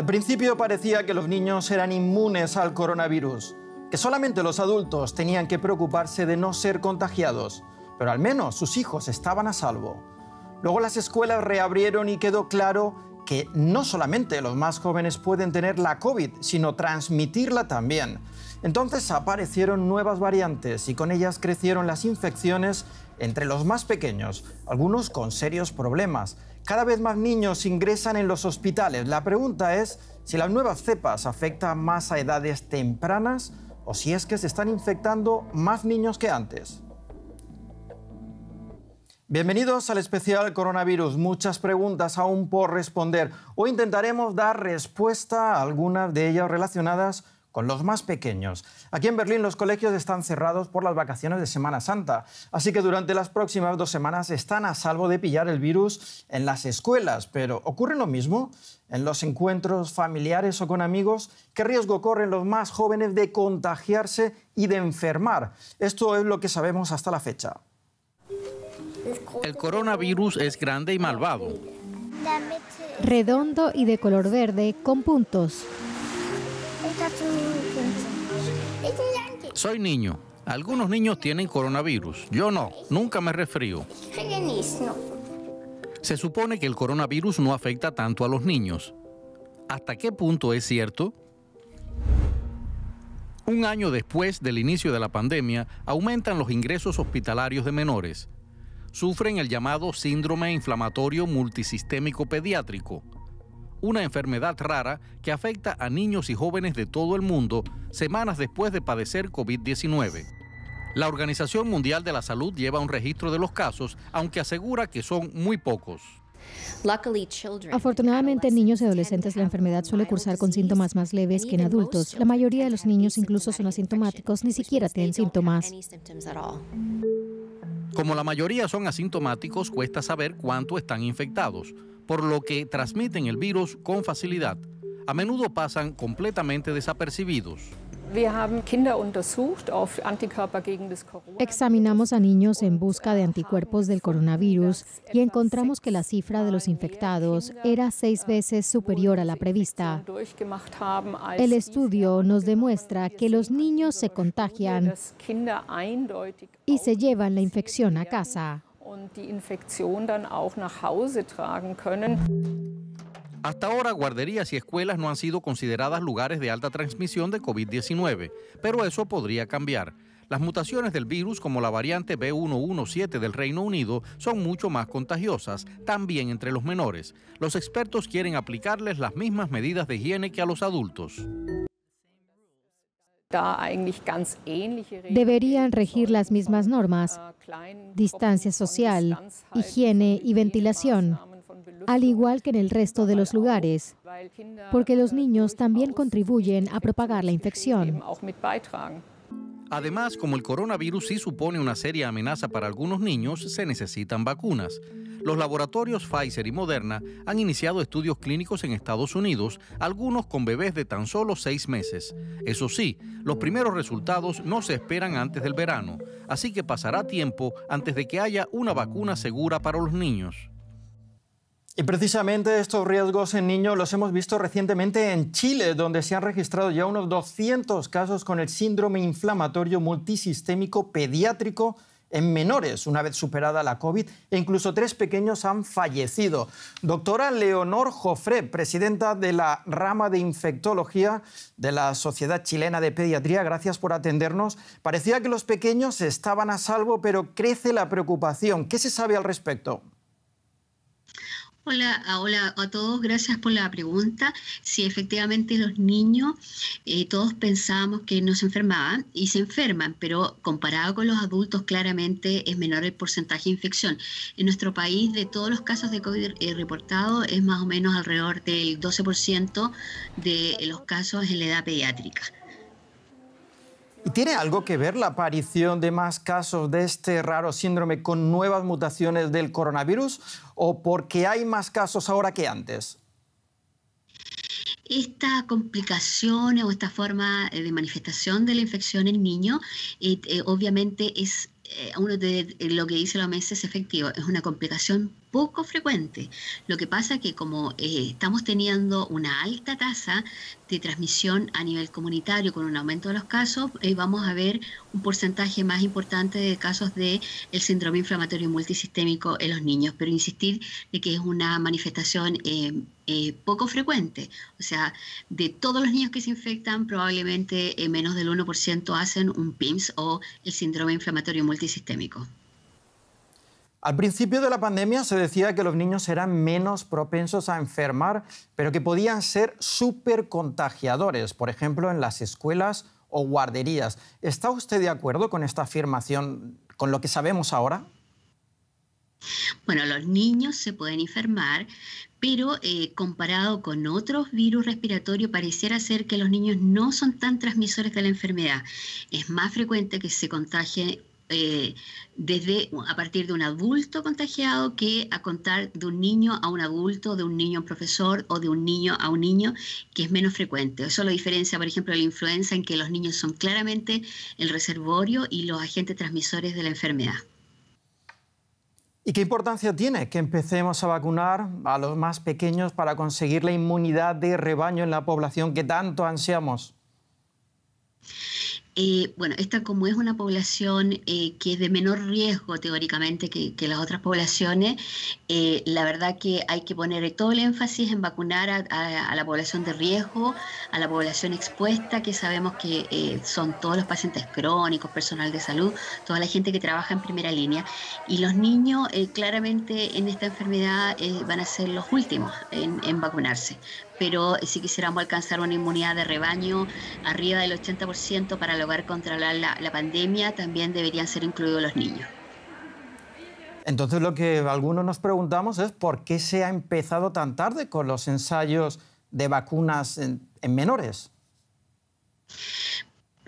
Al principio parecía que los niños eran inmunes al coronavirus, que solamente los adultos tenían que preocuparse de no ser contagiados, pero al menos sus hijos estaban a salvo. Luego las escuelas reabrieron y quedó claro que no solamente los más jóvenes pueden tener la COVID, sino transmitirla también. Entonces aparecieron nuevas variantes y con ellas crecieron las infecciones entre los más pequeños, algunos con serios problemas. Cada vez más niños ingresan en los hospitales. La pregunta es si las nuevas cepas afectan más a edades tempranas o si es que se están infectando más niños que antes. Bienvenidos al especial coronavirus. Muchas preguntas aún por responder. Hoy intentaremos dar respuesta a algunas de ellas relacionadas con con los más pequeños. Aquí en Berlín los colegios están cerrados por las vacaciones de Semana Santa, así que durante las próximas dos semanas están a salvo de pillar el virus en las escuelas. Pero ¿ocurre lo mismo en los encuentros familiares o con amigos? ¿Qué riesgo corren los más jóvenes de contagiarse y de enfermar? Esto es lo que sabemos hasta la fecha. El coronavirus es grande y malvado. Redondo y de color verde con puntos. Soy niño. Algunos niños tienen coronavirus. Yo no. Nunca me resfrío. Se supone que el coronavirus no afecta tanto a los niños. ¿Hasta qué punto es cierto? Un año después del inicio de la pandemia, aumentan los ingresos hospitalarios de menores. Sufren el llamado síndrome inflamatorio multisistémico pediátrico, una enfermedad rara que afecta a niños y jóvenes de todo el mundo semanas después de padecer COVID-19. La Organización Mundial de la Salud lleva un registro de los casos, aunque asegura que son muy pocos. Afortunadamente, en niños y adolescentes la enfermedad suele cursar con síntomas más leves que en adultos. La mayoría de los niños incluso son asintomáticos, ni siquiera tienen síntomas. Como la mayoría son asintomáticos, cuesta saber cuánto están infectados por lo que transmiten el virus con facilidad. A menudo pasan completamente desapercibidos. Examinamos a niños en busca de anticuerpos del coronavirus y encontramos que la cifra de los infectados era seis veces superior a la prevista. El estudio nos demuestra que los niños se contagian y se llevan la infección a casa. Hause Hasta ahora, guarderías y escuelas no han sido consideradas lugares de alta transmisión de COVID-19, pero eso podría cambiar. Las mutaciones del virus, como la variante B117 del Reino Unido, son mucho más contagiosas, también entre los menores. Los expertos quieren aplicarles las mismas medidas de higiene que a los adultos. Deberían regir las mismas normas, äh, distancia social, higiene y ventilación, al igual que en el resto de los lugares, porque los äh, niños también contribuyen a propagar la infección. Además, como el coronavirus sí supone una seria amenaza para algunos niños, se necesitan vacunas los laboratorios Pfizer y Moderna han iniciado estudios clínicos en Estados Unidos, algunos con bebés de tan solo seis meses. Eso sí, los primeros resultados no se esperan antes del verano, así que pasará tiempo antes de que haya una vacuna segura para los niños. Y precisamente estos riesgos en niños los hemos visto recientemente en Chile, donde se han registrado ya unos 200 casos con el síndrome inflamatorio multisistémico pediátrico en menores una vez superada la COVID e incluso tres pequeños han fallecido. Doctora Leonor Joffre, presidenta de la rama de infectología de la Sociedad Chilena de Pediatría, gracias por atendernos. Parecía que los pequeños estaban a salvo, pero crece la preocupación. ¿Qué se sabe al respecto? Hola, hola a todos, gracias por la pregunta. Si sí, efectivamente los niños, eh, todos pensábamos que no se enfermaban y se enferman, pero comparado con los adultos claramente es menor el porcentaje de infección. En nuestro país de todos los casos de COVID eh, reportados es más o menos alrededor del 12% de los casos en la edad pediátrica tiene algo que ver la aparición de más casos de este raro síndrome con nuevas mutaciones del coronavirus o porque hay más casos ahora que antes? Esta complicación o esta forma eh, de manifestación de la infección en niños, eh, eh, obviamente es uno de lo que dice la OMS es efectivo, es una complicación poco frecuente. Lo que pasa es que como eh, estamos teniendo una alta tasa de transmisión a nivel comunitario con un aumento de los casos, eh, vamos a ver un porcentaje más importante de casos de el síndrome inflamatorio multisistémico en los niños. Pero insistir de que es una manifestación eh, poco frecuente. O sea, de todos los niños que se infectan, probablemente menos del 1% hacen un PIMS o el síndrome inflamatorio multisistémico. Al principio de la pandemia se decía que los niños eran menos propensos a enfermar, pero que podían ser súper contagiadores, por ejemplo, en las escuelas o guarderías. ¿Está usted de acuerdo con esta afirmación, con lo que sabemos ahora? Bueno, los niños se pueden enfermar, pero eh, comparado con otros virus respiratorios, pareciera ser que los niños no son tan transmisores de la enfermedad. Es más frecuente que se contagie eh, desde a partir de un adulto contagiado que a contar de un niño a un adulto, de un niño a un profesor o de un niño a un niño, que es menos frecuente. Eso lo diferencia, por ejemplo, de la influenza, en que los niños son claramente el reservorio y los agentes transmisores de la enfermedad. ¿Y qué importancia tiene que empecemos a vacunar a los más pequeños para conseguir la inmunidad de rebaño en la población que tanto ansiamos? Eh, bueno, esta como es una población eh, que es de menor riesgo teóricamente que, las otras poblaciones, eh, la verdad que hay que poner todo el énfasis en vacunar a, la población de riesgo, a la población expuesta, que sabemos que son todos los pacientes crónicos, personal de salud, toda la gente que trabaja en primera línea. Y los niños claramente en esta enfermedad van a ser los últimos en vacunarse pero si quisiéramos alcanzar una inmunidad de rebaño arriba del 80% para lograr controlar la, pandemia, también deberían ser incluidos los niños. Entonces lo que algunos nos preguntamos es por qué se ha empezado tan tarde con los ensayos de vacunas en, en menores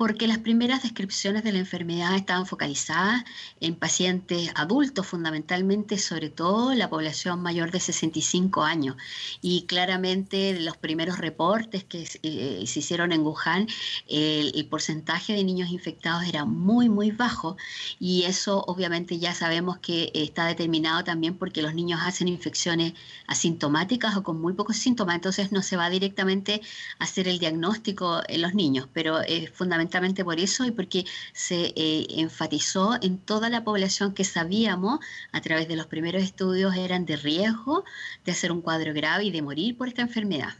porque las primeras descripciones de la enfermedad estaban focalizadas en pacientes adultos, fundamentalmente, sobre todo la población mayor de 65 años. Y claramente los primeros reportes que eh, se hicieron en Wuhan, el, el, porcentaje de niños infectados era muy, muy bajo y eso obviamente ya sabemos que está determinado también porque los niños hacen infecciones asintomáticas o con muy pocos síntomas, entonces no se va directamente a hacer el diagnóstico en los niños, pero es fundamental Exactamente por eso y porque se eh, enfatizó en toda la población que sabíamos a través de los primeros estudios eran de riesgo de hacer un cuadro grave y de morir por esta enfermedad.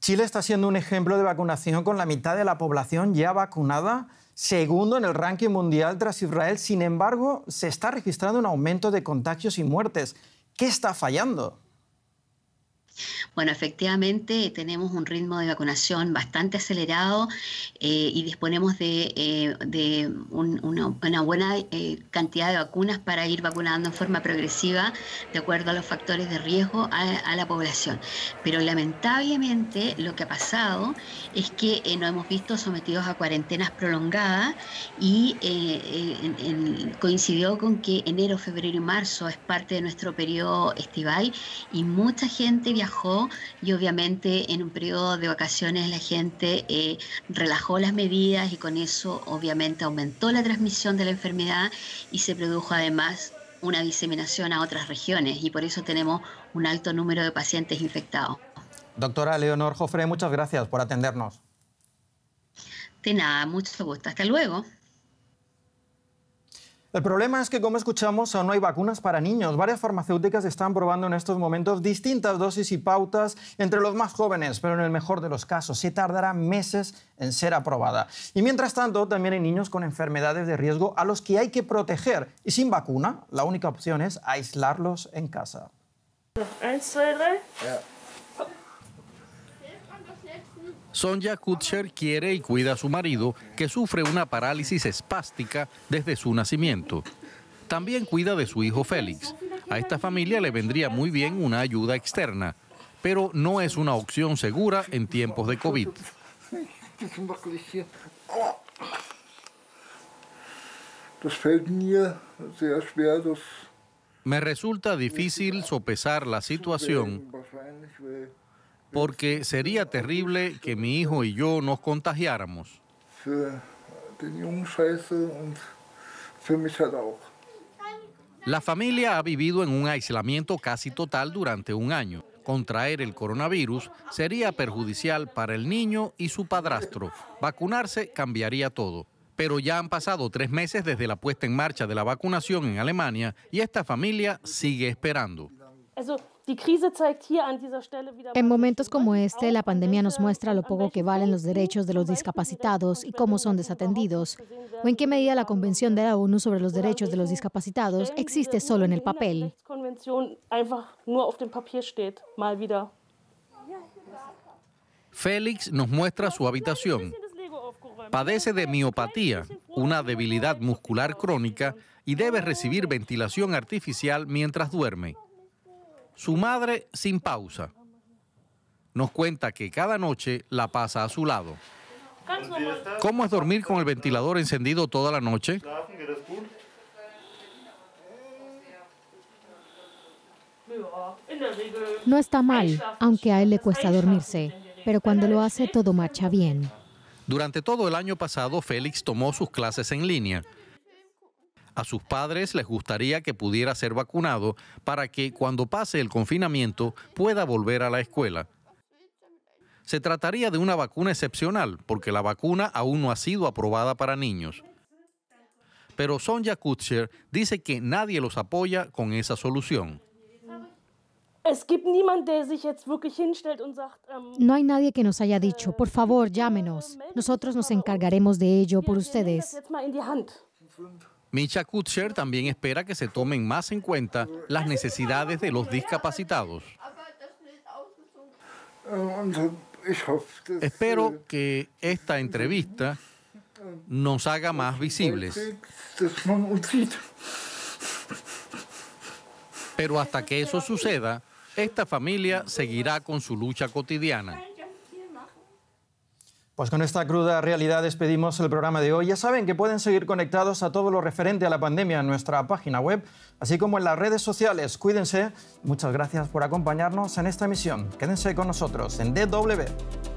Chile está siendo un ejemplo de vacunación con la mitad de la población ya vacunada, segundo en el ranking mundial tras Israel. Sin embargo, se está registrando un aumento de contagios y muertes. ¿Qué está fallando? Bueno, efectivamente tenemos un ritmo de vacunación bastante acelerado eh, y disponemos de, eh, una, buena eh, cantidad de vacunas para ir vacunando en forma progresiva de acuerdo a los factores de riesgo a, la población. Pero lamentablemente lo que ha pasado es que nos hemos visto sometidos a cuarentenas prolongadas y coincidió con que enero, febrero y marzo es parte de nuestro periodo estival y mucha gente viajó y obviamente en un periodo de vacaciones la gente eh, relajó las medidas y con eso obviamente aumentó la transmisión de la enfermedad y se produjo además una diseminación a otras regiones y por eso tenemos un alto número de pacientes infectados. Doctora Leonor Jofre, muchas gracias por atendernos. De nada, mucho gusto. Hasta luego. El problema es que, como escuchamos, aún no hay vacunas para niños. Varias farmacéuticas están probando en estos momentos distintas dosis y pautas entre los más jóvenes, pero en el mejor de los casos se tardará meses en ser aprobada. Y mientras tanto, también hay niños con enfermedades de riesgo a los que hay que proteger. Y sin vacuna, la única opción es aislarlos en casa. Sonja Kutcher quiere y cuida a su marido, que sufre una parálisis espástica desde su nacimiento. También cuida de su hijo Félix. A esta familia le vendría muy bien una ayuda externa, pero no es una opción segura en tiempos de COVID. Me resulta difícil sopesar la situación porque sería terrible que mi hijo y yo nos contagiáramos. La familia ha vivido en un aislamiento casi total durante un año. Contraer el coronavirus sería perjudicial para el niño y su padrastro. Vacunarse cambiaría todo. Pero ya han pasado tres meses desde la puesta en marcha de la vacunación en Alemania y esta familia sigue esperando. En momentos como este, la pandemia nos muestra lo poco que valen los derechos de los discapacitados y cómo son desatendidos, o en qué medida la Convención de la ONU sobre los Derechos de los Discapacitados existe solo en el papel. Félix nos muestra su habitación. Padece de miopatía, una debilidad muscular crónica, y debe recibir ventilación artificial mientras duerme. Su madre sin pausa. Nos cuenta que cada noche la pasa a su lado. ¿Cómo es dormir con el ventilador encendido toda la noche? No está mal, aunque a él le cuesta dormirse, pero cuando lo hace todo marcha bien. Durante todo el año pasado, Félix tomó sus clases en línea. A sus padres les gustaría que pudiera ser vacunado para que cuando pase el confinamiento pueda volver a la escuela. Se trataría de una vacuna excepcional porque la vacuna aún no ha sido aprobada para niños. Pero Sonja Kutcher dice que nadie los apoya con esa solución. Ähm, no hay nadie que nos haya dicho, por favor, llámenos. Nosotros nos encargaremos de ello por ustedes. Micha Kutcher también espera que se tomen más en cuenta las necesidades de los discapacitados. Espero que esta entrevista nos haga más visibles. Pero hasta que eso suceda, esta familia seguirá con su lucha cotidiana. Pues con esta cruda realidad despedimos el programa de hoy. Ya saben que pueden seguir conectados a todo lo referente a la pandemia en nuestra página web, así como en las redes sociales. Cuídense. Muchas gracias por acompañarnos en esta emisión. Quédense con nosotros en DW.